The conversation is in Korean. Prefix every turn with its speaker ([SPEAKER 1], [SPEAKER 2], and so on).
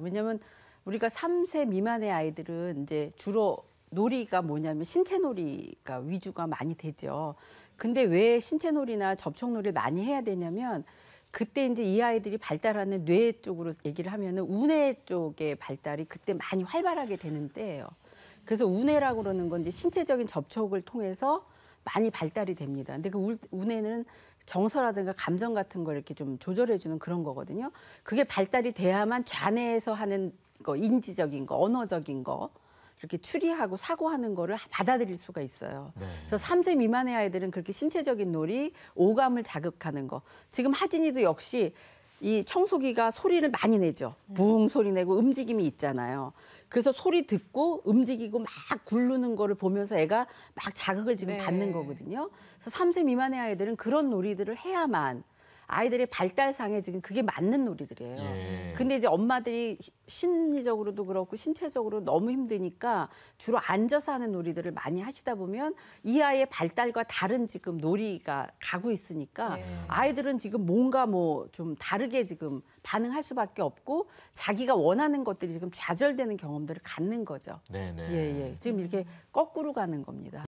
[SPEAKER 1] 왜냐하면 우리가 3세 미만의 아이들은 이제 주로 놀이가 뭐냐면 신체놀이가 위주가 많이 되죠. 근데 왜 신체놀이나 접촉놀이를 많이 해야 되냐면 그때 이제 이 아이들이 발달하는 뇌 쪽으로 얘기를 하면은 우뇌 쪽의 발달이 그때 많이 활발하게 되는 때예요. 그래서 우뇌라고 그러는 건 이제 신체적인 접촉을 통해서 많이 발달이 됩니다. 근데 그 울, 운에는 정서라든가 감정 같은 걸 이렇게 좀 조절해주는 그런 거거든요. 그게 발달이 돼야만 좌뇌에서 하는 거, 인지적인 거, 언어적인 거, 이렇게 추리하고 사고하는 거를 받아들일 수가 있어요. 네. 그래서 3세 미만의 아이들은 그렇게 신체적인 놀이, 오감을 자극하는 거. 지금 하진이도 역시 이 청소기가 소리를 많이 내죠. 붕 네. 소리 내고 움직임이 있잖아요. 그래서 소리 듣고 움직이고 막 굴르는 거를 보면서 애가 막 자극을 지금 네. 받는 거거든요. 그래서 3세 미만의 아이들은 그런 놀이들을 해야만 아이들의 발달상에 지금 그게 맞는 놀이들이에요. 예. 근데 이제 엄마들이 심리적으로도 그렇고 신체적으로 너무 힘드니까 주로 앉아서 하는 놀이들을 많이 하시다 보면 이 아이의 발달과 다른 지금 놀이가 가고 있으니까 예. 아이들은 지금 뭔가 뭐 좀 다르게 지금 반응할 수밖에 없고 자기가 원하는 것들이
[SPEAKER 2] 지금 좌절되는 경험들을 갖는 거죠. 네네. 네. 예, 예. 지금 이렇게 거꾸로 가는 겁니다.